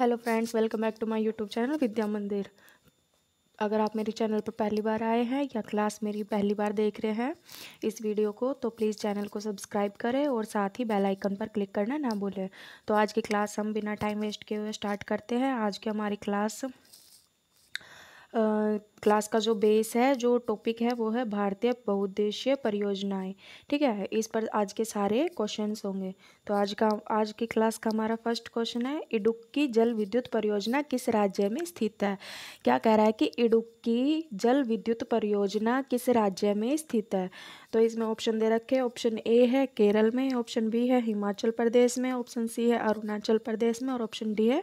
hello friends welcome back to my YouTube channel Vidya Mandir अगर आप मेरे चैनल पर पहली बार आए हैं या क्लास मेरी पहली बार देख रहे हैं इस वीडियो को तो प्लीज़ चैनल को सब्सक्राइब करें और साथ ही बेल आइकन पर क्लिक करना ना भूलें तो आज की क्लास हम बिना टाइम वेस्ट किए हुए स्टार्ट करते हैं आज की हमारी क्लास क्लास का जो बेस है जो टॉपिक है वो है भारतीय बहुउद्देशीय परियोजनाएं ठीक है इस पर आज के सारे क्वेश्चंस होंगे तो आज का आज की क्लास का हमारा फर्स्ट क्वेश्चन है इडुक्की जल विद्युत परियोजना किस राज्य में स्थित है क्या कह रहा है कि इडुक्की जल विद्युत परियोजना किस राज्य में स्थित है तो इसमें ऑप्शन दे रखे ऑप्शन ए है केरल में ऑप्शन बी है हिमाचल प्रदेश में ऑप्शन सी है अरुणाचल प्रदेश में और ऑप्शन डी है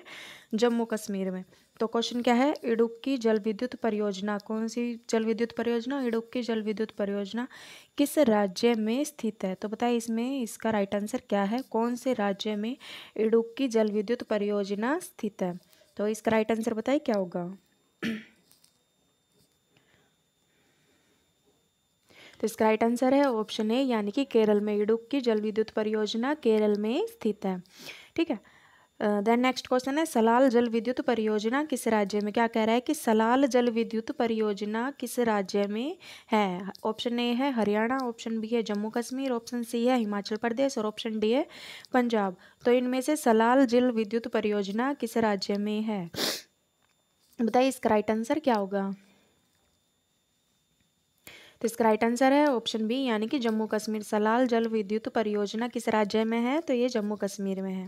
जम्मू कश्मीर में तो क्वेश्चन क्या है इडुक्की जल विद्युत परियोजना कौन सी जल विद्युत परियोजना इडुक्की जल विद्युत परियोजना किस राज्य में स्थित है तो बताइए इसमें इसका राइट आंसर क्या है कौन से राज्य में इडुक्की जल विद्युत परियोजना स्थित है तो इसका राइट आंसर बताइए क्या होगा तो इसका राइट आंसर है ऑप्शन ए यानी कि केरल में इडुक्की जल विद्युत परियोजना केरल में स्थित है ठीक है देन नेक्स्ट क्वेश्चन है सलाल जल विद्युत परियोजना किस राज्य में क्या कह रहा है कि सलाल जल विद्युत परियोजना किस राज्य में है ऑप्शन ए है हरियाणा ऑप्शन बी है जम्मू कश्मीर ऑप्शन सी है हिमाचल प्रदेश और ऑप्शन डी है पंजाब तो इनमें से सलाल जल विद्युत परियोजना किस राज्य में है बताइए इसका राइट आंसर क्या होगा तो इसका राइट आंसर है ऑप्शन बी यानी कि जम्मू कश्मीर सलाल जल विद्युत परियोजना किस राज्य में है तो ये जम्मू कश्मीर में है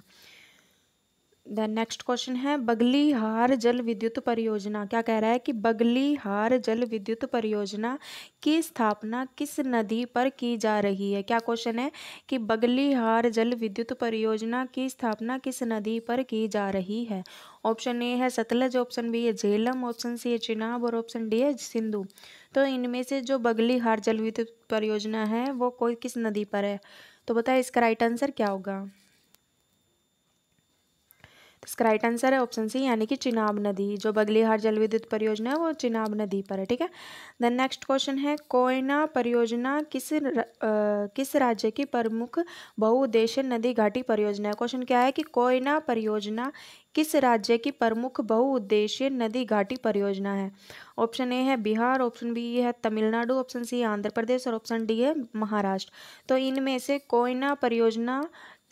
देन नेक्स्ट क्वेश्चन है बगली हार जल विद्युत परियोजना क्या कह रहा है कि बगली हार जल विद्युत परियोजना की स्थापना किस नदी पर की जा रही है क्या क्वेश्चन है कि बगली हार जल विद्युत परियोजना की स्थापना किस नदी पर की जा रही है ऑप्शन ए है सतलज ऑप्शन बी है झेलम ऑप्शन सी है चिनाब और ऑप्शन डी है सिंधु तो इनमें से जो बगली हार जल विद्युत परियोजना है वो कोई किस नदी पर है तो बताए इसका राइट आंसर क्या होगा इसका राइट आंसर है ऑप्शन सी यानी कि चिनाब नदी जो बगलीहार जल विद्युत परियोजना है वो चिनाब नदी पर है ठीक है देन नेक्स्ट क्वेश्चन है कोयना परियोजना किस र, आ, किस राज्य की प्रमुख बहुउद्देशीय नदी घाटी परियोजना है क्वेश्चन क्या है कि कोयना परियोजना किस राज्य की प्रमुख बहुउद्देशीय नदी घाटी परियोजना है ऑप्शन ए है बिहार ऑप्शन बी है तमिलनाडु ऑप्शन सी आंध्र प्रदेश और ऑप्शन डी है महाराष्ट्र तो इनमें से कोयना परियोजना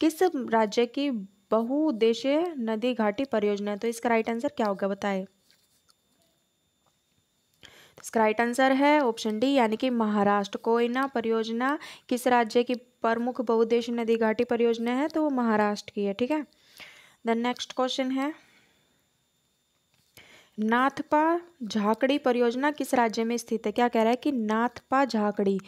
किस राज्य की बहुउद्देशीय नदी घाटी परियोजना है तो इसका राइट आंसर क्या होगा बताए तो इसका राइट आंसर है ऑप्शन डी यानी कि महाराष्ट्र कोयना परियोजना किस राज्य की प्रमुख बहुउद्देशीय नदी घाटी परियोजना है तो वो महाराष्ट्र की है ठीक है द नेक्स्ट क्वेश्चन है नाथपा झाकड़ी परियोजना किस राज्य में स्थित है क्या कह रहा है कि नाथपा झाकड़ी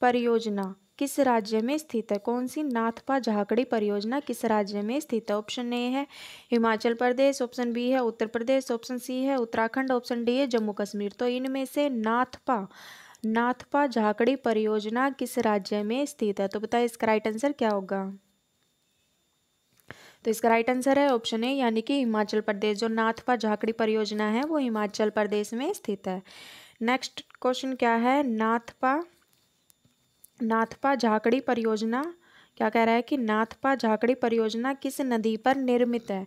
परियोजना किस राज्य में स्थित है कौन सी नाथपा झाकड़ी परियोजना किस राज्य में स्थित है ऑप्शन ए है हिमाचल प्रदेश ऑप्शन बी है उत्तर प्रदेश ऑप्शन सी है उत्तराखंड ऑप्शन डी है जम्मू कश्मीर तो इनमें से नाथपा नाथपा झाकड़ी परियोजना किस राज्य में स्थित है तो बताए इसका राइट आंसर क्या होगा तो इसका राइट आंसर है ऑप्शन ए यानी कि हिमाचल प्रदेश जो नाथपा झाकड़ी परियोजना है वो हिमाचल प्रदेश में स्थित है नेक्स्ट क्वेश्चन क्या है नाथपा नाथपा झाकड़ी परियोजना क्या कह रहा है कि नाथपा झाकड़ी परियोजना किस नदी पर निर्मित है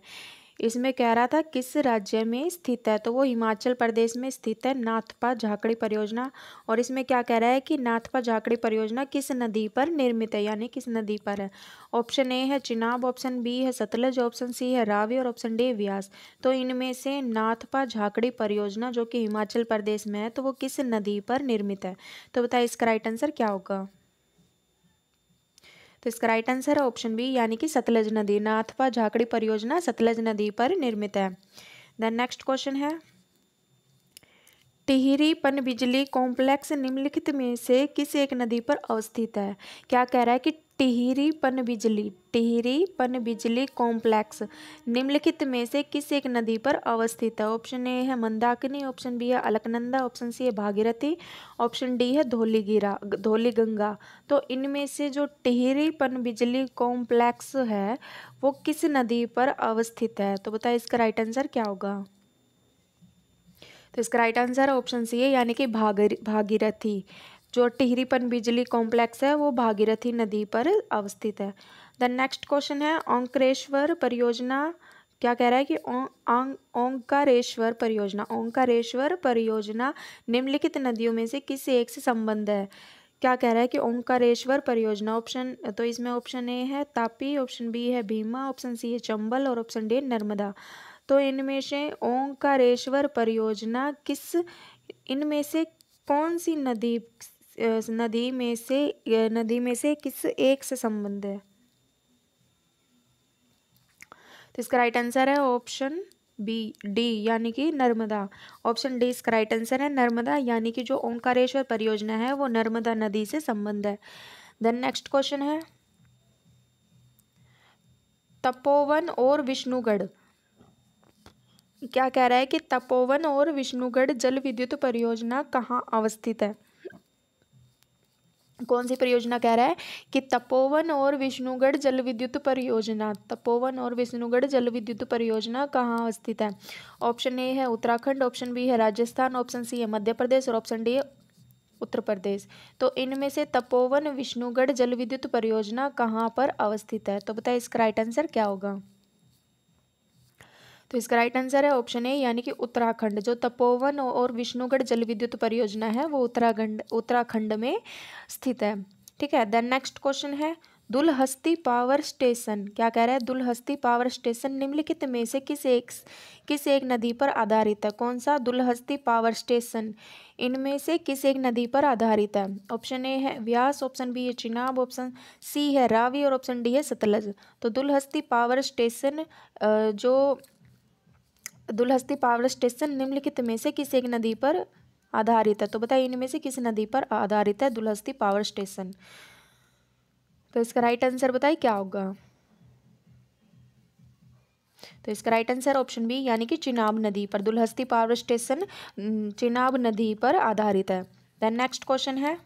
इसमें कह रहा था किस राज्य में स्थित है तो वो हिमाचल प्रदेश में स्थित है नाथपा झाकड़ी परियोजना और इसमें क्या कह रहा है कि नाथपा झाकड़ी परियोजना किस नदी पर निर्मित है यानी किस नदी पर है ऑप्शन ए है चिनाब ऑप्शन बी है सतलज ऑप्शन सी है रावी और ऑप्शन डी व्यास तो इनमें से नाथपा झाकड़ी परियोजना जो कि हिमाचल प्रदेश में है तो वो किस नदी पर निर्मित है तो बताइए इसका राइट आंसर क्या होगा तो इसका राइट आंसर है ऑप्शन बी यानी कि सतलज नदी नाथपा झाकड़ी परियोजना सतलज नदी पर निर्मित है देन नेक्स्ट क्वेश्चन है टिहरी पन बिजली कॉम्प्लेक्स निम्नलिखित में से किस एक नदी पर अवस्थित है क्या कह रहा है कि टिहरी पन बिजली टिहरी पन बिजली कॉम्प्लेक्स निम्नलिखित में से किस एक नदी पर अवस्थित है ऑप्शन ए है मंदाकिनी ऑप्शन बी है अलकनंदा ऑप्शन सी है भागीरथी ऑप्शन डी है धोलीगिरा धोली गंगा तो इनमें से जो टिहरी पन बिजली कॉम्प्लेक्स है वो किस नदी पर अवस्थित है तो बताए इसका राइट आंसर क्या होगा तो इसका राइट आंसर ऑप्शन सी है यानी कि भागीरथी जो टिहरीपन बिजली कॉम्प्लेक्स है वो भागीरथी नदी पर अवस्थित है द नेक्स्ट क्वेश्चन है ओंकारेश्वर परियोजना क्या कह रहा है कि ओंकारेश्वर परियोजना ओंकारेश्वर परियोजना निम्नलिखित नदियों में से किस एक से संबंध है क्या कह रहा है कि ओंकारेश्वर परियोजना ऑप्शन तो इसमें ऑप्शन ए है तापी ऑप्शन बी है भीमा ऑप्शन सी है चंबल और ऑप्शन डी नर्मदा तो इनमें से ओंकारेश्वर परियोजना किस इनमें से कौन सी नदी नदी में से नदी में से किस एक से संबंध है तो इसका राइट आंसर है ऑप्शन बी डी यानी कि नर्मदा ऑप्शन डी इसका राइट आंसर है नर्मदा यानी कि जो ओंकारेश्वर परियोजना है वो नर्मदा नदी से संबंध है देन नेक्स्ट क्वेश्चन है तपोवन और विष्णुगढ़ क्या कह रहा है कि तपोवन और विष्णुगढ़ जल विद्युत परियोजना कहाँ अवस्थित है कौन सी परियोजना कह रहा है कि तपोवन और विष्णुगढ़ जल विद्युत परियोजना तपोवन और विष्णुगढ़ जल विद्युत परियोजना कहाँ अवस्थित है ऑप्शन ए है उत्तराखंड ऑप्शन बी है राजस्थान ऑप्शन सी है मध्य प्रदेश और ऑप्शन डी है उत्तर प्रदेश तो इनमें से तपोवन विष्णुगढ़ जल विद्युत परियोजना कहाँ पर अवस्थित है तो बताए इसका राइट आंसर क्या होगा तो इसका राइट आंसर है ऑप्शन ए यानी कि उत्तराखंड जो तपोवन और विष्णुगढ़ जल विद्युत परियोजना है वो उत्तराखंड उत्तराखंड में स्थित है ठीक है देन नेक्स्ट क्वेश्चन है दुलहस्ती पावर स्टेशन क्या कह रहा है दुलहस्ती पावर स्टेशन निम्नलिखित में से किस एक किस एक नदी पर आधारित है कौन सा दुलहस्ती पावर स्टेशन इनमें से किस एक नदी पर आधारित है ऑप्शन ए है व्यास ऑप्शन बी है चिनाब ऑप्शन सी है रावी और ऑप्शन डी है सतलज तो दुलहस्ती पावर स्टेशन जो दुलहस्ती पावर स्टेशन निम्नलिखित में से किस एक नदी पर आधारित है तो बताइए इनमें से किस नदी पर आधारित है दुलहस्ती पावर स्टेशन तो इसका राइट आंसर बताइए क्या होगा तो इसका राइट आंसर ऑप्शन बी यानी कि चिनाब नदी पर दुलहस्ती पावर स्टेशन चिनाब नदी पर आधारित है देन नेक्स्ट क्वेश्चन है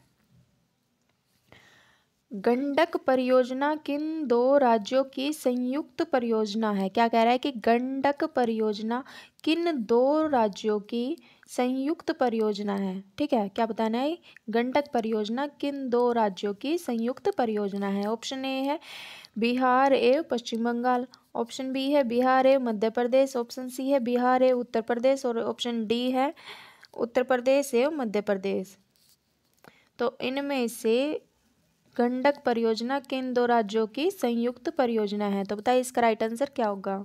गंडक परियोजना किन दो राज्यों की संयुक्त परियोजना है क्या कह रहा है कि गंडक परियोजना किन दो राज्यों की संयुक्त परियोजना है ठीक है क्या बताना है गंडक परियोजना किन दो राज्यों की संयुक्त परियोजना है ऑप्शन ए है Bihar A Paschim Bengal option B है बिहार ए मध्य प्रदेश ऑप्शन सी है बिहार ए उत्तर प्रदेश और ऑप्शन डी है उत्तर प्रदेश एवं मध्य प्रदेश तो इनमें से गंडक परियोजना किन दो राज्यों की संयुक्त परियोजना है तो बताइए इसका राइट आंसर क्या होगा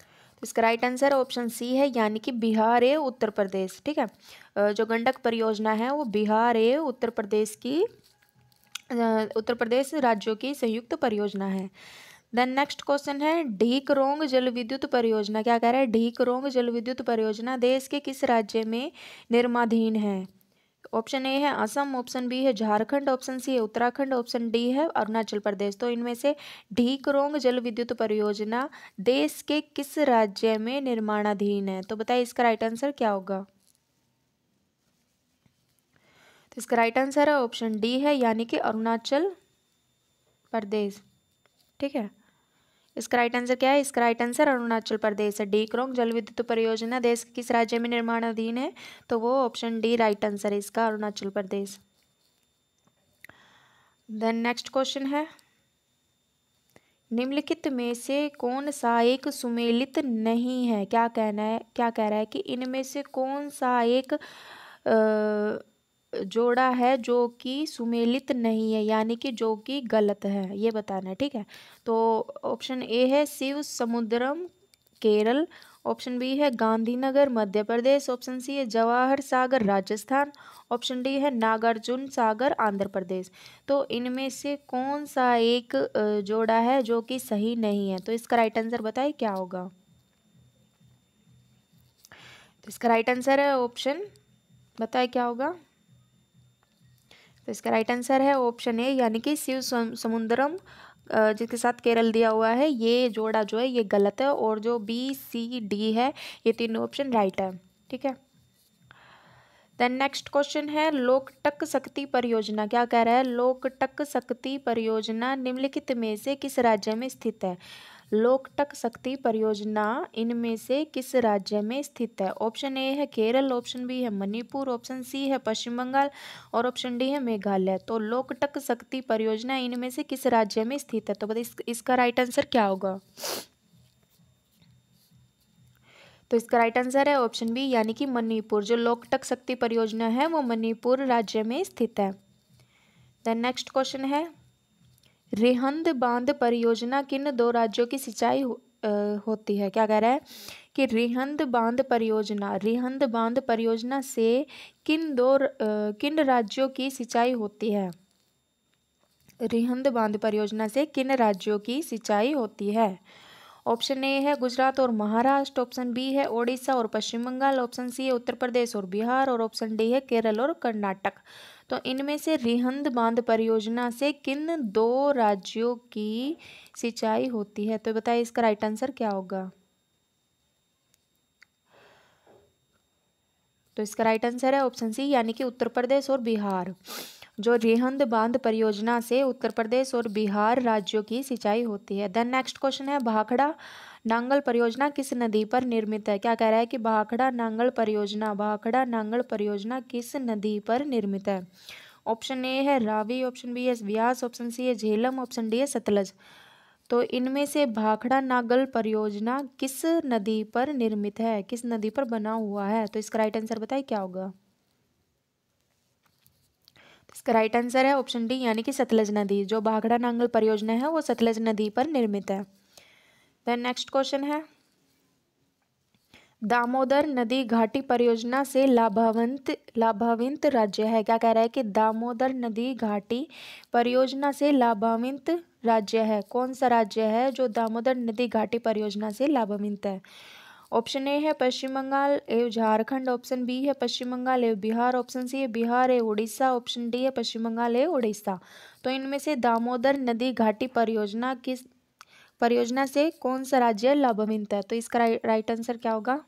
तो इसका राइट आंसर ऑप्शन सी है यानी कि बिहार ए उत्तर प्रदेश ठीक है जो गंडक परियोजना है वो बिहार ए उत्तर प्रदेश की उत्तर प्रदेश राज्यों की संयुक्त परियोजना है देन नेक्स्ट क्वेश्चन है ढीक रोंग जल विद्युत परियोजना क्या कह रहा है ढीक रोंग जल विद्युत परियोजना देश के किस राज्य में निर्माधीन है ऑप्शन ए है असम ऑप्शन बी है झारखंड ऑप्शन सी है उत्तराखंड ऑप्शन डी है अरुणाचल प्रदेश तो इनमें से ढीकरोंग जल विद्युत परियोजना देश के किस राज्य में निर्माणाधीन है तो बताइए इसका राइट आंसर क्या होगा तो इसका राइट आंसर है ऑप्शन डी है यानी कि अरुणाचल प्रदेश ठीक है इसका राइट आंसर क्या है इसका राइट आंसर अरुणाचल प्रदेश है डी क्रोंग जल विद्युत परियोजना देश के किस राज्य में निर्माणाधीन है तो वो ऑप्शन डी राइट आंसर है इसका Arunachal Pradesh then next question है निम्नलिखित में से कौन सा एक सुमेलित नहीं है क्या कहना है क्या कह रहा है कि इनमें से कौन सा एक आ, जोड़ा है जो कि सुमेलित नहीं है यानी कि जो कि गलत है ये बताना है ठीक है तो ऑप्शन ए है शिव समुद्रम केरल ऑप्शन बी है गांधीनगर मध्य प्रदेश ऑप्शन सी है जवाहर सागर राजस्थान ऑप्शन डी है नागार्जुन सागर आंध्र प्रदेश तो इनमें से कौन सा एक जोड़ा है जो कि सही नहीं है तो इसका राइट आंसर बताइए क्या होगा तो इसका राइट आंसर है ऑप्शन बताए क्या होगा तो इसका राइट आंसर है ऑप्शन ए यानी कि शिव समुद्रम जिसके साथ केरल दिया हुआ है ये जोड़ा जो है ये गलत है और जो बी सी डी है ये तीनों ऑप्शन राइट है ठीक है देन नेक्स्ट क्वेश्चन है लोकटक शक्ति परियोजना क्या कह रहा है लोकटक शक्ति परियोजना निम्नलिखित में से किस राज्य में स्थित है लोकटक शक्ति परियोजना इनमें से किस राज्य में स्थित है ऑप्शन ए है केरल ऑप्शन बी है मणिपुर ऑप्शन सी है पश्चिम बंगाल और ऑप्शन डी है मेघालय तो लोकटक शक्ति परियोजना इनमें से किस राज्य में स्थित है तो बताइए इस, इसका राइट आंसर क्या होगा तो इसका राइट आंसर है ऑप्शन बी यानी कि मणिपुर जो लोकटक शक्ति परियोजना है वो मणिपुर राज्य में स्थित है द नेक्स्ट क्वेश्चन है रेहंद बांध परियोजना किन दो राज्यों की सिंचाई हो, होती है क्या कह रहा है कि रिहंद बांध परियोजना रिहंद बांध परियोजना से किन दो आ, किन राज्यों की सिंचाई होती है रिहंद बांध परियोजना से किन राज्यों की सिंचाई होती है ऑप्शन ए है गुजरात और महाराष्ट्र ऑप्शन बी है ओडिशा और पश्चिम बंगाल ऑप्शन सी है उत्तर प्रदेश और बिहार और ऑप्शन डी है केरल और कर्नाटक तो इनमें से रिहंद बांध परियोजना से किन दो राज्यों की सिंचाई होती है तो बताइए इसका राइट आंसर क्या होगा तो इसका राइट आंसर है ऑप्शन सी यानी कि उत्तर प्रदेश और बिहार जो रेहंद बांध परियोजना से उत्तर प्रदेश और बिहार राज्यों की सिंचाई होती है देन नेक्स्ट क्वेश्चन है भाखड़ा नांगल परियोजना किस नदी पर निर्मित है क्या कह रहा है कि भाखड़ा नांगल परियोजना भाखड़ा नांगल परियोजना किस नदी पर निर्मित है ऑप्शन ए है रावी ऑप्शन बी है व्यास ऑप्शन सी है झेलम ऑप्शन डी है सतलज तो इनमें से भाखड़ा नागल परियोजना किस नदी पर निर्मित है किस नदी पर बना हुआ है तो इसका राइट आंसर बताइए क्या होगा तो इसका राइट आंसर है ऑप्शन डी यानी कि सतलज नदी जो भाखड़ा नांगल परियोजना है वो सतलज नदी पर निर्मित है देन नेक्स्ट क्वेश्चन है दामोदर नदी घाटी परियोजना से लाभावंत लाभान्वित राज्य है क्या कह रहा है कि दामोदर नदी घाटी परियोजना से लाभान्वित राज्य है कौन सा राज्य है जो दामोदर नदी घाटी परियोजना से लाभान्वित है ऑप्शन ए है पश्चिम बंगाल एवं झारखंड ऑप्शन बी है पश्चिम बंगाल एवं बिहार ऑप्शन सी है Bihar A Orissa option D है पश्चिम बंगाल ए उड़ीसा तो इनमें से दामोदर नदी घाटी परियोजना किस परियोजना से कौन सा राज्य लाभान्वित है तो इसका राइट आंसर क्या होगा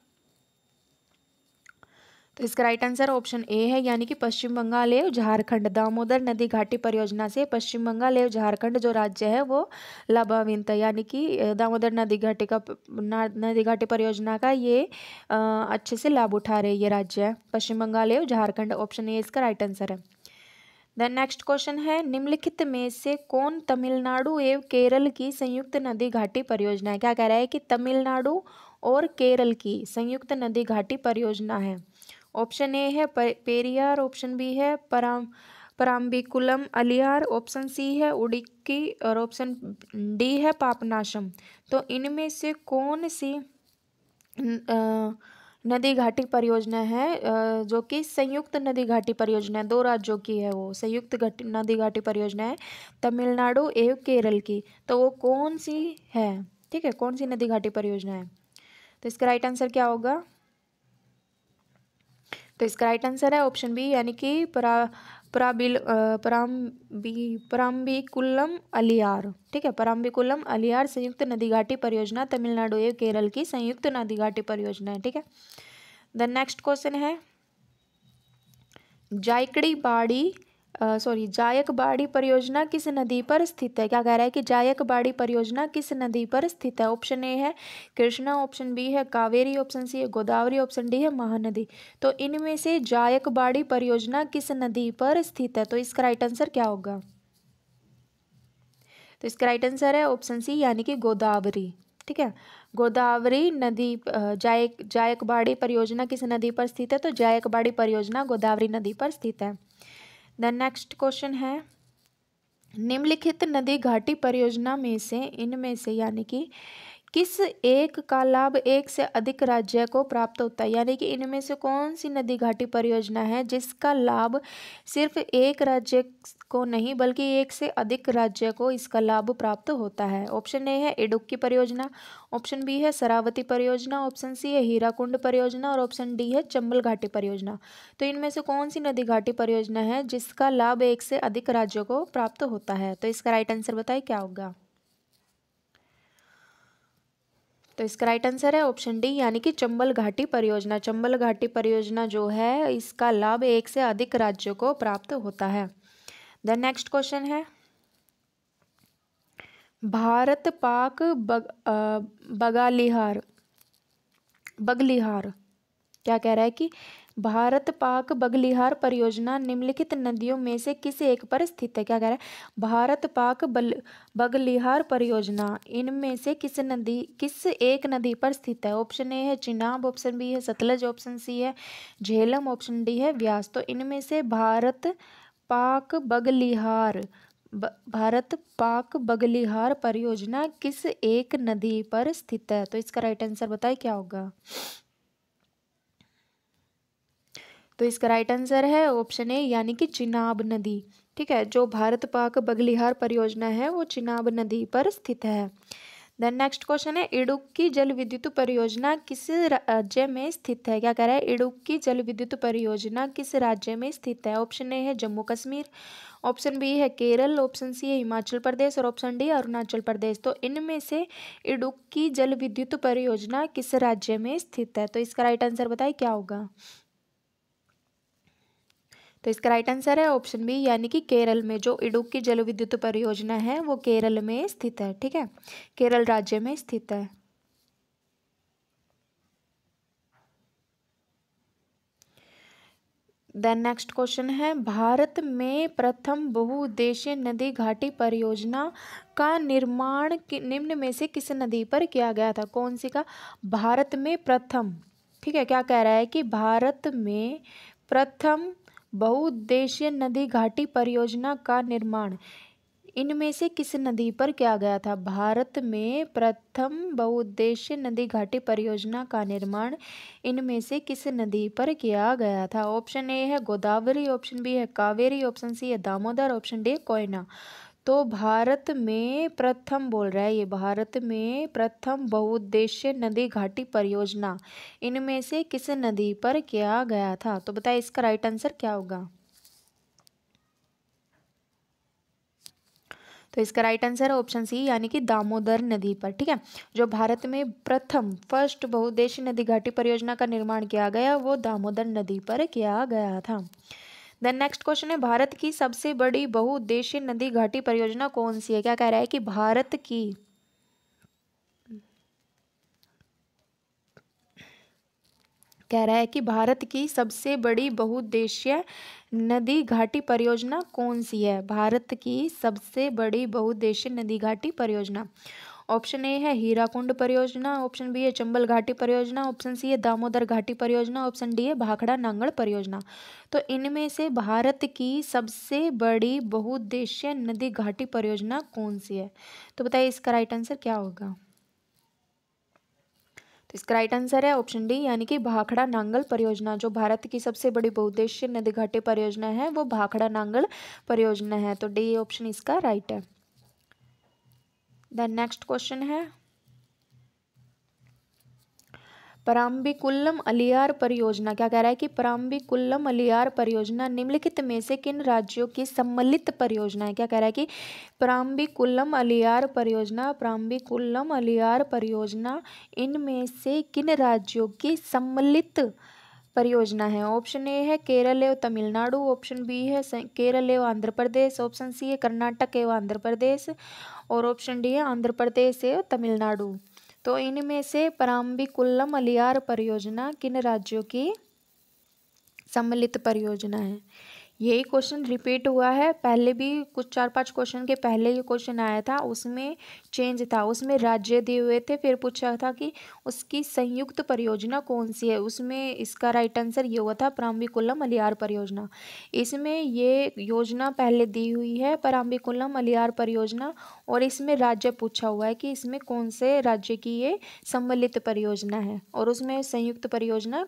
तो इसका राइट आंसर ऑप्शन ए है यानी कि पश्चिम बंगाल एवं झारखंड दामोदर नदी घाटी परियोजना से पश्चिम बंगाल एवं झारखंड जो राज्य है वो लाभान्वित है यानी कि दामोदर नदी घाटी का नदी घाटी परियोजना का ये अच्छे से लाभ उठा रहे ये राज्य है पश्चिम बंगाल एवं झारखंड ऑप्शन ए इसका राइट आंसर है देन नेक्स्ट क्वेश्चन है निम्नलिखित में से कौन तमिलनाडु एवं केरल की संयुक्त नदी घाटी परियोजना है क्या कह रहा है कि तमिलनाडु और केरल की संयुक्त नदी घाटी परियोजना है ऑप्शन ए है पेरियार ऑप्शन बी है पराम पराम्बिकुलम अलियार ऑप्शन सी है उड़िक्की और ऑप्शन डी है पापनाशम तो इनमें से कौन सी आ, नदी घाटी परियोजना है जो कि संयुक्त नदी घाटी परियोजना है दो राज्यों की है वो संयुक्त घाटी नदी घाटी परियोजना है तमिलनाडु एवं केरल की तो वो कौन सी है ठीक है कौन सी नदी घाटी परियोजना है तो इसका राइट आंसर क्या होगा तो इसका राइट आंसर है ऑप्शन बी यानी कि परा पराबिल पराम्बिकुलम अलियार ठीक है पराम्बिकुलम अलियार संयुक्त नदी घाटी परियोजना तमिलनाडु एवं केरल की संयुक्त नदी घाटी परियोजना है ठीक है द नेक्स्ट क्वेश्चन है जायकड़ी बाड़ी सॉरी जायक बाड़ी परियोजना किस नदी पर स्थित है क्या कह रहा है कि जायक बाड़ी परियोजना किस नदी पर स्थित है ऑप्शन ए है कृष्णा ऑप्शन बी है कावेरी ऑप्शन सी है गोदावरी ऑप्शन डी है महानदी तो इनमें से जायक बाड़ी परियोजना किस नदी पर स्थित है तो इसका राइट आंसर क्या होगा तो इसका राइट आंसर है ऑप्शन सी यानी कि गोदावरी ठीक है गोदावरी नदी जायक जायकबाड़ी परियोजना किस नदी पर स्थित है तो जायकबाड़ी परियोजना गोदावरी नदी पर स्थित है देन नेक्स्ट क्वेश्चन है निम्नलिखित नदी घाटी परियोजना में से इनमें से यानी कि किस एक का लाभ एक से अधिक राज्य को प्राप्त होता है यानी कि इनमें से कौन सी नदी घाटी परियोजना है जिसका लाभ सिर्फ एक राज्य को नहीं बल्कि एक से अधिक राज्य को इसका लाभ प्राप्त होता है ऑप्शन ए है इडुक्की परियोजना ऑप्शन बी है सरावती परियोजना ऑप्शन सी है हीराकुंड परियोजना और ऑप्शन डी है चंबल घाटी परियोजना तो इनमें से कौन सी नदी घाटी परियोजना है जिसका लाभ एक से अधिक राज्यों को प्राप्त होता है तो इसका राइट आंसर बताए क्या होगा तो इसका राइट आंसर है ऑप्शन डी यानी कि चंबल घाटी परियोजना चंबल घाटी परियोजना जो है इसका लाभ एक से अधिक राज्यों को प्राप्त होता है देन नेक्स्ट क्वेश्चन है भारत पाक बग, आ, बगालिहार बगलिहार क्या कह रहा है कि भारत पाक बगलिहार परियोजना निम्नलिखित नदियों में से किस एक पर स्थित है क्या कह रहा है भारत पाक बल बगलिहार परियोजना इनमें से किस नदी किस एक नदी पर स्थित है ऑप्शन ए है चिनाब ऑप्शन बी है सतलज ऑप्शन सी है झेलम ऑप्शन डी है व्यास तो इनमें से भारत पाक बगलिहार भारत पाक बगलिहार परियोजना किस एक नदी पर स्थित है तो इसका राइट आंसर बताए क्या होगा तो इसका राइट आंसर है ऑप्शन ए यानी कि चिनाब नदी ठीक है जो भारत पाक बगलिहार परियोजना है वो चिनाब नदी पर स्थित है देन नेक्स्ट क्वेश्चन है इडुक्की जल विद्युत परियोजना किस राज्य में स्थित है क्या कह रहा है इडुक्की जल विद्युत परियोजना किस राज्य में स्थित है ऑप्शन ए है जम्मू कश्मीर ऑप्शन बी है केरल ऑप्शन सी है हिमाचल प्रदेश और ऑप्शन डी अरुणाचल प्रदेश तो इनमें से इडुक्की जल विद्युत परियोजना किस राज्य में स्थित है तो इसका राइट आंसर बताए क्या होगा तो इसका राइट आंसर है ऑप्शन बी यानी कि केरल में जो इडुक्की विद्युत परियोजना है वो केरल में स्थित है ठीक है केरल राज्य में स्थित है देन नेक्स्ट क्वेश्चन है भारत में प्रथम बहुउद्देशीय नदी घाटी परियोजना का निर्माण निम्न में से किस नदी पर किया गया था कौन सी का भारत में प्रथम ठीक है क्या कह रहा है कि भारत में प्रथम बहुउद्देशीय नदी घाटी परियोजना का निर्माण इनमें से किस नदी पर किया गया था भारत में प्रथम बहुउद्देश्य नदी घाटी परियोजना का निर्माण इनमें से किस नदी पर किया गया था ऑप्शन ए है गोदावरी ऑप्शन बी है कावेरी ऑप्शन सी है दामोदर ऑप्शन डी कोयना तो भारत में प्रथम बोल रहा है ये भारत में प्रथम बहुउद्देशीय नदी घाटी परियोजना इनमें से किस नदी पर किया गया था तो बताइए इसका राइट आंसर क्या होगा तो इसका राइट आंसर है ऑप्शन सी यानी कि दामोदर नदी पर ठीक है जो भारत में प्रथम फर्स्ट बहुउद्देशीय नदी घाटी परियोजना का निर्माण किया गया वो दामोदर नदी पर किया गया था देन नेक्स्ट क्वेश्चन है भारत की सबसे बड़ी बहुउद्देशीय नदी घाटी परियोजना कौन सी है क्या कह रहा है कि भारत की कह रहा है कि भारत की सबसे बड़ी बहुउद्देशीय नदी घाटी परियोजना कौन सी है भारत की सबसे बड़ी बहुउद्देशीय नदी घाटी परियोजना ऑप्शन ए है हीराकुंड परियोजना ऑप्शन बी है चंबल घाटी परियोजना ऑप्शन सी है दामोदर घाटी परियोजना ऑप्शन डी है भाखड़ा नांगल परियोजना तो इनमें से भारत की सबसे बड़ी बहुद्देश्य नदी घाटी परियोजना कौन सी है तो बताइए इसका राइट आंसर क्या होगा तो इसका राइट आंसर है ऑप्शन डी यानी कि भाखड़ा नांगल परियोजना जो भारत की सबसे बड़ी बहुद्देश्य नदी घाटी परियोजना है वो भाखड़ा नांगल परियोजना है तो डी ऑप्शन इसका राइट है देन नेक्स्ट क्वेश्चन है पराम्बिकुलम अलियार परियोजना क्या कह रहा है कि पराम्बिकुलम अलियार परियोजना निम्नलिखित में से किन राज्यों की सम्मिलित परियोजना है क्या कह रहा है कि पराम्बिकुलम अलियार परियोजना पराम्बिकुलम अलियार परियोजना इनमें से किन राज्यों की सम्मिलित परियोजना है ऑप्शन ए है केरल एवं तमिलनाडु ऑप्शन बी है केरल एवं आंध्र प्रदेश ऑप्शन सी है कर्नाटक एवं आंध्र प्रदेश और ऑप्शन डी है आंध्र प्रदेश एवं तमिलनाडु तो इनमें से पराम्बिकुल्लम अलियार परियोजना किन राज्यों की सम्मिलित परियोजना है यही क्वेश्चन रिपीट हुआ है पहले भी कुछ चार पांच क्वेश्चन के पहले ये क्वेश्चन आया था उसमें चेंज था उसमें राज्य दिए हुए थे फिर पूछा था कि उसकी संयुक्त परियोजना कौन सी है उसमें इसका राइट आंसर ये हुआ था प्राम्बिकुलम अलियार परियोजना इसमें ये योजना पहले दी हुई है प्राम्बिकुलम अलियार परियोजना और इसमें राज्य पूछा हुआ है कि इसमें कौन से राज्य की ये सम्मिलित परियोजना है और उसमें संयुक्त परियोजना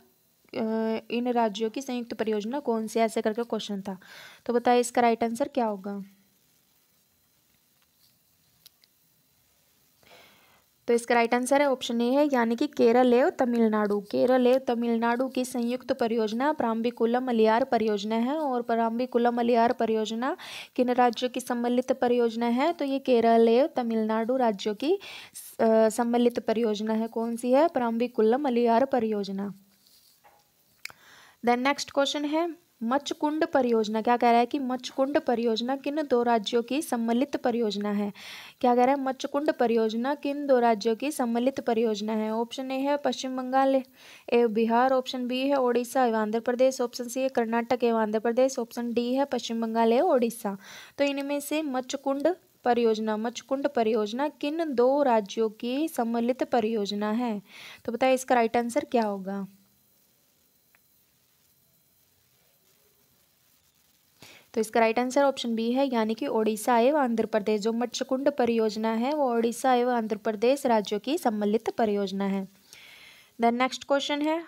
इन राज्यों की संयुक्त परियोजना कौन सी ऐसे करके क्वेश्चन था तो बताइए इसका राइट आंसर क्या होगा तो इसका राइट आंसर है ऑप्शन ए है यानी कि केरल एव तमिलनाडु केरल एव तमिलनाडु की संयुक्त परियोजना प्राम्बिकुलम अलियार परियोजना है और प्राम्बिकुलम अलियार परियोजना किन राज्यों की सम्मिलित परियोजना है तो ये केरल एव तमिलनाडु राज्यों की सम्मिलित परियोजना है कौन सी है प्राम्बिकुलम अलियार परियोजना देन नेक्स्ट क्वेश्चन है मचकुंड परियोजना क्या कह रहा है कि मचकुंड परियोजना किन दो राज्यों की सम्मिलित परियोजना है क्या कह रहा है मचकुंड परियोजना किन दो राज्यों की सम्मिलित परियोजना है ऑप्शन ए है Paschim Bangal A Bihar option B है ओडिशा एवं आंध्र प्रदेश ऑप्शन सी है कर्नाटक एवं आंध्र प्रदेश ऑप्शन डी है पश्चिम बंगाल है ओडिशा तो इनमें से मचकुंड परियोजना मचकुंड परियोजना किन दो राज्यों की सम्मिलित परियोजना है तो बताए इसका राइट आंसर क्या होगा तो इसका राइट आंसर ऑप्शन बी है यानी कि ओडिशा एवं आंध्र प्रदेश जो मत्स्यकुंड परियोजना है वो ओडिशा एवं आंध्र प्रदेश राज्यों की सम्मिलित परियोजना है देन नेक्स्ट क्वेश्चन है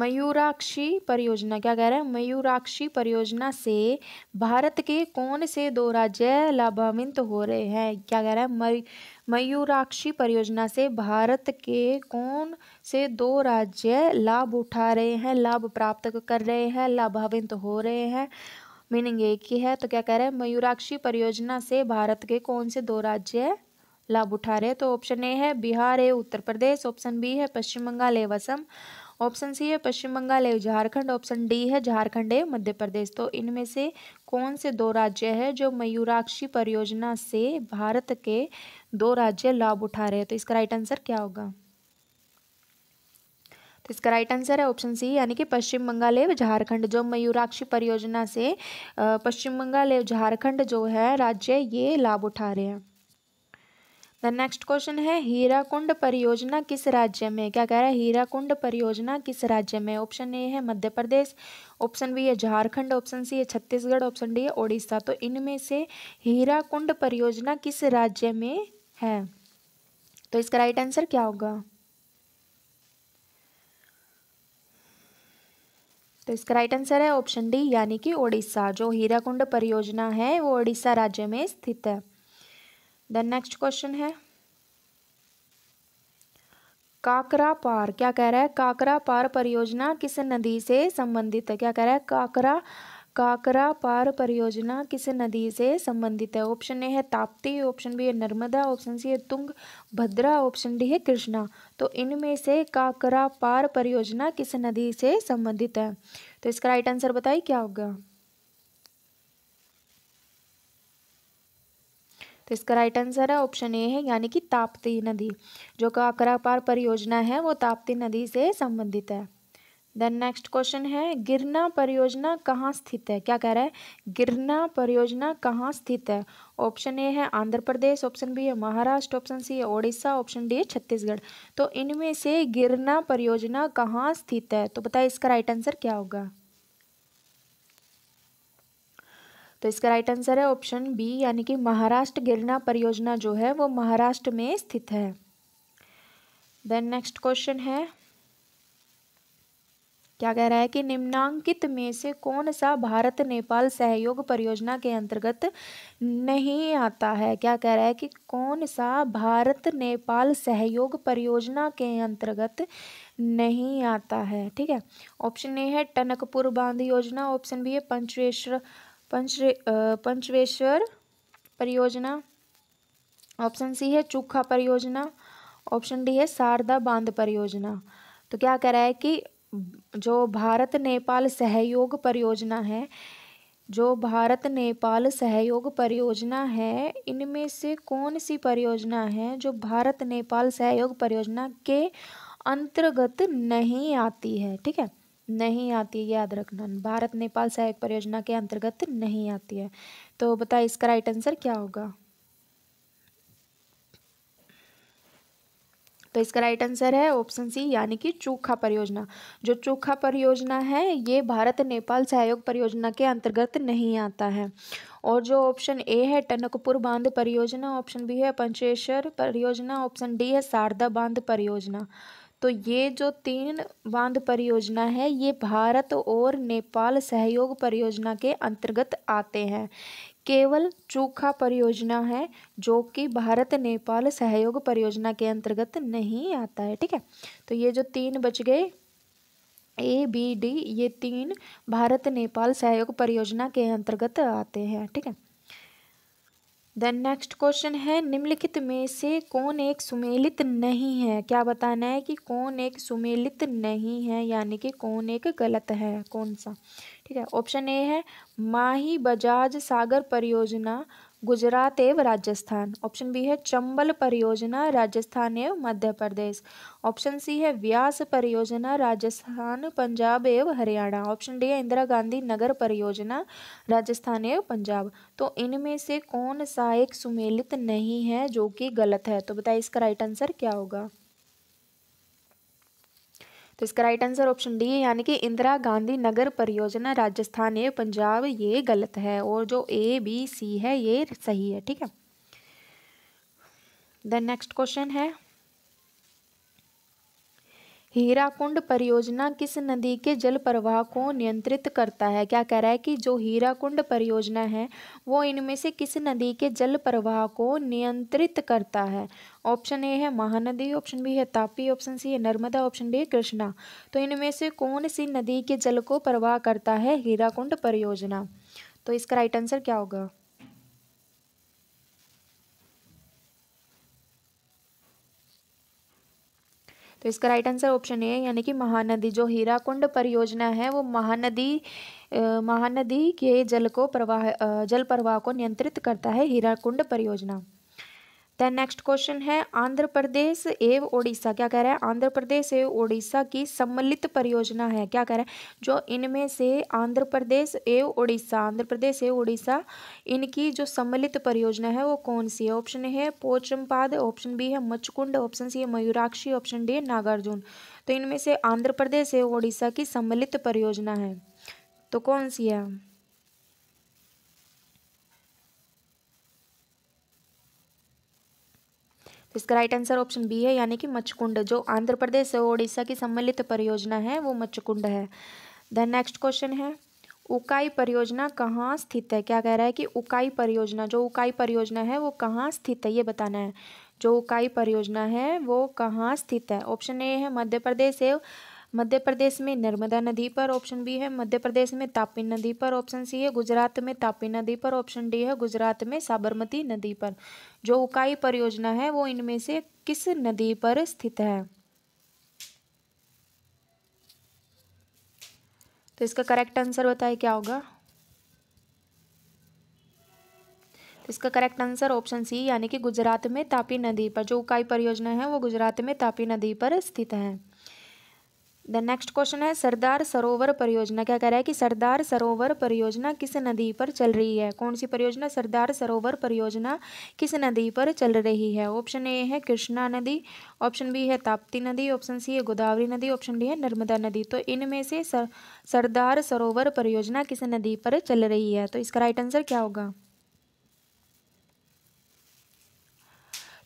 मयूराक्षी परियोजना क्या कह रहे हैं मयूराक्षी परियोजना से भारत के कौन से दो राज्य लाभान्वित हो रहे हैं क्या कह रहा है मयूराक्षी परियोजना से भारत के कौन से दो राज्य लाभ उठा रहे हैं लाभ प्राप्त कर रहे हैं लाभान्वित हो रहे हैं मीनिंग एक ही है तो क्या कह रहे हैं मयूराक्षी परियोजना से भारत के कौन से दो राज्य लाभ उठा रहे हैं तो ऑप्शन ए है बिहार है उत्तर प्रदेश ऑप्शन बी है पश्चिम बंगाल है असम ऑप्शन सी है पश्चिम बंगाल एवं झारखंड ऑप्शन डी है झारखंड ए मध्य प्रदेश तो इनमें से कौन से दो राज्य है जो मयूराक्षी परियोजना से भारत के दो राज्य लाभ उठा रहे हैं तो इसका राइट आंसर क्या होगा तो इसका राइट आंसर है ऑप्शन सी यानी कि पश्चिम बंगाल एवं झारखंड जो मयूराक्षी परियोजना से पश्चिम बंगाल एवं झारखंड जो है राज्य ये लाभ उठा रहे हैं द नेक्स्ट क्वेश्चन है हीराकुंड परियोजना किस राज्य में क्या कह रहा है हीराकुंड परियोजना किस राज्य में ऑप्शन ए है मध्य प्रदेश ऑप्शन बी है झारखंड ऑप्शन सी है छत्तीसगढ़ ऑप्शन डी है ओडिशा तो इनमें से हीराकुंड परियोजना किस राज्य में है तो इसका राइट आंसर क्या होगा तो इसका राइट आंसर है ऑप्शन डी यानी कि ओडिशा जो हीराकुंड परियोजना है वो ओडिशा राज्य में स्थित है देन नेक्स्ट क्वेश्चन है काकरा पार क्या कह रहा है काकरा पार परियोजना किस नदी से संबंधित है क्या कह रहा है काकरा काकरा पार परियोजना किस नदी से संबंधित है ऑप्शन ए है ताप्ती ऑप्शन बी है नर्मदा ऑप्शन सी है तुंग भद्रा ऑप्शन डी है कृष्णा तो इनमें से काकरा पार परियोजना किस नदी से संबंधित है तो इसका राइट आंसर बताइए क्या होगा तो इसका राइट आंसर है ऑप्शन ए है यानी कि ताप्ती नदी जो काकरा पार परियोजना है वो ताप्ती नदी से संबंधित है देन नेक्स्ट क्वेश्चन है गिरना परियोजना कहाँ स्थित है क्या कह रहा है गिरना परियोजना कहाँ स्थित है ऑप्शन ए है आंध्र प्रदेश ऑप्शन बी है महाराष्ट्र ऑप्शन सी है ओडिशा ऑप्शन डी है छत्तीसगढ़ तो इनमें से गिरना परियोजना कहाँ स्थित है तो बताइए इसका राइट आंसर क्या होगा तो इसका राइट आंसर है ऑप्शन बी यानी कि महाराष्ट्र गिरना परियोजना जो है वो महाराष्ट्र में स्थित है देन नेक्स्ट क्वेश्चन है क्या कह रहा है कि निम्नांकित में से कौन सा भारत नेपाल सहयोग परियोजना के अंतर्गत नहीं आता है क्या कह रहा है कि कौन सा भारत नेपाल सहयोग परियोजना के अंतर्गत नहीं आता है ठीक है ऑप्शन ए है टनकपुर बांध योजना ऑप्शन बी है पंचवेश्वर पंच पंचवेश्वर परियोजना ऑप्शन सी है चूखा परियोजना ऑप्शन डी है शारदा बांध परियोजना तो क्या कह रहा है कि जो भारत नेपाल सहयोग परियोजना है जो भारत नेपाल सहयोग परियोजना है इनमें से कौन सी परियोजना है जो भारत नेपाल सहयोग परियोजना के अंतर्गत नहीं आती है ठीक है नहीं आती है याद रखना भारत नेपाल सहायक परियोजना के अंतर्गत नहीं आती है तो बताए इसका राइट आंसर क्या होगा तो इसका राइट आंसर है ऑप्शन सी यानी कि चूखा परियोजना जो चूखा परियोजना है ये भारत नेपाल सहयोग परियोजना के अंतर्गत नहीं आता है और जो ऑप्शन ए है टनकपुर बांध परियोजना ऑप्शन बी है पंचेश्वर परियोजना ऑप्शन डी है शारदा बांध परियोजना तो ये जो तीन बांध परियोजना है ये भारत और नेपाल सहयोग परियोजना के अंतर्गत आते हैं केवल चूखा परियोजना है जो कि भारत नेपाल सहयोग परियोजना के अंतर्गत नहीं आता है ठीक है तो ये जो तीन बच गए ए बी डी ये तीन भारत नेपाल सहयोग परियोजना के अंतर्गत आते हैं ठीक है देन नेक्स्ट क्वेश्चन है निम्नलिखित में से कौन एक सुमेलित नहीं है क्या बताना है कि कौन एक सुमेलित नहीं है यानी कि कौन एक गलत है कौन सा ठीक है ऑप्शन ए है माही बजाज सागर परियोजना गुजरात एवं राजस्थान ऑप्शन बी है चंबल परियोजना राजस्थान एवं मध्य प्रदेश ऑप्शन सी है व्यास परियोजना राजस्थान पंजाब एवं हरियाणा ऑप्शन डी है इंदिरा गांधी नगर परियोजना राजस्थान एवं पंजाब तो इनमें से कौन सा एक सुमेलित नहीं है जो कि गलत है तो बताइए इसका राइट आंसर क्या होगा तो इसका राइट आंसर ऑप्शन डी है यानी कि इंदिरा गांधी नगर परियोजना राजस्थान ये पंजाब ये गलत है और जो ए बी सी है ये सही है ठीक है देन नेक्स्ट क्वेश्चन है हीराकुंड परियोजना किस नदी के जल प्रवाह को नियंत्रित करता है क्या कह रहा है कि जो हीराकुंड परियोजना है वो इनमें से किस नदी के जल प्रवाह को नियंत्रित करता है ऑप्शन ए है महानदी ऑप्शन बी है तापी ऑप्शन सी है नर्मदा ऑप्शन डी है कृष्णा तो इनमें से कौन सी नदी के जल को प्रवाह करता है हीराकुंड परियोजना तो इसका राइट आंसर क्या होगा तो इसका राइट आंसर ऑप्शन ए यानी कि महानदी जो हीराकुंड परियोजना है वो महानदी महानदी के जल को प्रवाह जल प्रवाह को नियंत्रित करता है हीराकुंड परियोजना द नेक्स्ट क्वेश्चन है आंध्र प्रदेश एवं ओडिशा क्या कह रहा है आंध्र प्रदेश एवं ओडिशा की सम्मिलित परियोजना है क्या कह रहा है जो इनमें से आंध्र प्रदेश एवं ओडिशा आंध्र प्रदेश एवं ओडिशा इनकी जो सम्मिलित परियोजना है वो कौन सी है ऑप्शन है पोचमपाद ऑप्शन बी है मचकुंड ऑप्शन सी है मयूराक्षी ऑप्शन डी है नागार्जुन तो इनमें से आंध्र प्रदेश एवं ओडिशा की सम्मिलित परियोजना है तो कौन सी है इसका राइट आंसर ऑप्शन बी है यानी कि मच्छकुंड जो आंध्र प्रदेश और ओडिशा की सम्मिलित परियोजना है वो मच्छकुंड है देन नेक्स्ट क्वेश्चन है उकाई परियोजना कहाँ स्थित है क्या कह रहा है कि उकाई परियोजना जो उकाई परियोजना है वो कहाँ स्थित है ये बताना है जो उकाई परियोजना है वो कहाँ स्थित है ऑप्शन ए है मध्य प्रदेश एवं मध्य प्रदेश में नर्मदा नदी पर ऑप्शन बी है मध्य प्रदेश में तापी नदी पर ऑप्शन सी है गुजरात में तापी नदी पर ऑप्शन डी है गुजरात में साबरमती नदी पर जो उकाई परियोजना है वो इनमें से किस नदी पर स्थित है तो इसका करेक्ट आंसर बताए क्या होगा तो इसका करेक्ट आंसर ऑप्शन सी यानी कि गुजरात में तापी नदी पर जो उकाई परियोजना है वो गुजरात में तापी नदी पर स्थित है द नेक्स्ट क्वेश्चन है सरदार सरोवर परियोजना क्या कह रहा है कि सरदार सरोवर परियोजना किस नदी पर चल रही है कौन सी परियोजना सरदार सरोवर परियोजना किस नदी पर चल रही है ऑप्शन ए है कृष्णा नदी ऑप्शन बी है ताप्ती नदी ऑप्शन सी है गोदावरी नदी ऑप्शन डी है नर्मदा नदी तो इनमें से सर, सरदार सरोवर परियोजना किस नदी पर चल रही है तो इसका राइट आंसर क्या होगा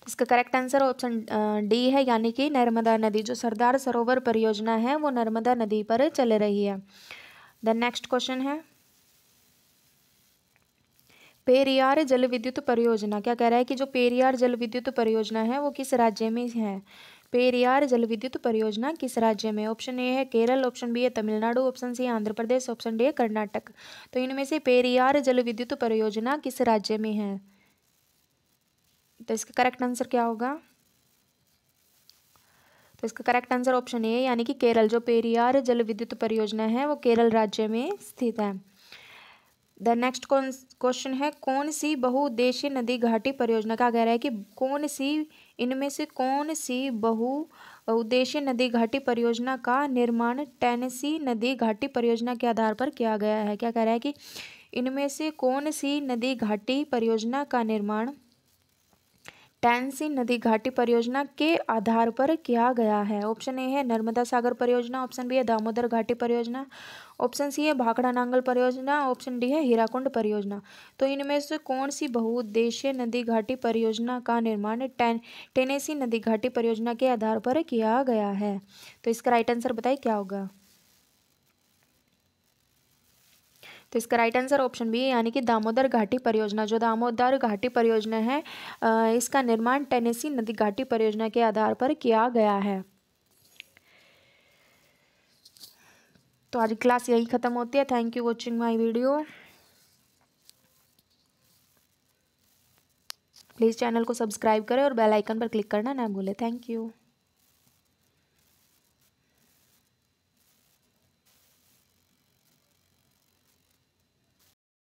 इसका करेक्ट आंसर ऑप्शन डी है यानी कि नर्मदा नदी जो सरदार सरोवर परियोजना है वो नर्मदा नदी पर चल रही है द नेक्स्ट क्वेश्चन है पेरियार जल विद्युत परियोजना क्या कह रहा है कि जो पेरियार जल विद्युत परियोजना है वो किस राज्य में है पेरियार जल विद्युत परियोजना किस राज्य में ऑप्शन ए है केरल ऑप्शन बी है Tamil Nadu option C Andhra Pradesh option D है कर्नाटक तो इनमें से पेरियार जल विद्युत परियोजना किस राज्य में है तो इसका करेक्ट आंसर क्या होगा तो इसका करेक्ट आंसर ऑप्शन ए यानी कि केरल जो पेरियार जल विद्युत परियोजना है वो केरल राज्य में स्थित है द नेक्स्ट क्वेश्चन है कौन सी बहुउद्देशीय नदी घाटी परियोजना का कह रहा है कि कौन सी इनमें से कौन सी बहुउद्देशीय नदी घाटी परियोजना का निर्माण टेनेसी नदी घाटी परियोजना के आधार पर किया गया है क्या कह रहा है कि इनमें से कौन सी नदी घाटी परियोजना का निर्माण टैंसी नदी घाटी परियोजना के आधार पर किया गया है ऑप्शन ए है नर्मदा सागर परियोजना ऑप्शन बी है दामोदर घाटी परियोजना ऑप्शन सी है भाखड़ा नांगल परियोजना ऑप्शन डी है हीराकुंड परियोजना तो इनमें से कौन सी बहुउद्देशीय नदी घाटी परियोजना का निर्माण टेन टेनेसी नदी घाटी परियोजना के आधार पर किया गया है तो इसका राइट आंसर बताइए क्या होगा तो इसका राइट आंसर ऑप्शन बी है यानी कि दामोदर घाटी परियोजना जो दामोदर घाटी परियोजना है इसका निर्माण टेनेसी नदी घाटी परियोजना के आधार पर किया गया है तो आज क्लास यही ख़त्म होती है thank you watching my video please channel को सब्सक्राइब करें और बेल आइकन पर क्लिक करना ना भूलें थैंक यू